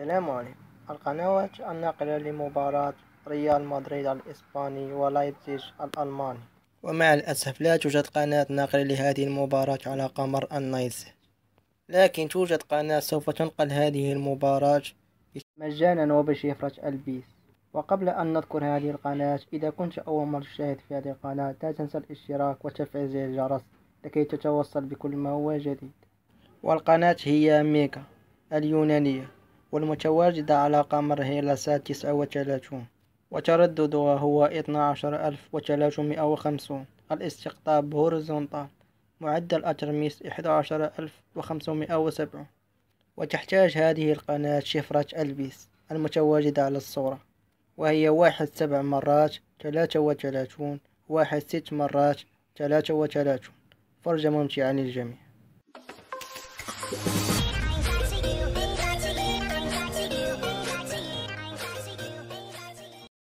السلام عليكم القنوات الناقلة لمباراة ريال مدريد الإسباني ولايبزيج الألماني ومع الأسف لا توجد قناة ناقلة لهذه المباراة على قمر النايس لكن توجد قناة سوف تنقل هذه المباراة مجانا وبشفرة البيس وقبل أن نذكر هذه القناة إذا كنت أول مرة تشاهد في هذه القناة لا تنسى الاشتراك وتفعيل زر الجرس لكي تتوصل بكل ما هو جديد والقناة هي ميكا اليونانية والمتواجدة على قمر هيلاسات تسعة وثلاثون وترددها هو اثنا عشر ألف وثلاثمائة وخمسون الاستقطاب هوريزونتال معدل أترميس إحدى عشر ألف وخمسمائة وسبعون وتحتاج هذه القناة شفرة ألبيس المتواجدة على الصورة وهي واحد سبع مرات ثلاثة وثلاثون واحد ست مرات ثلاثة وثلاثون فرجة ممتعة للجميع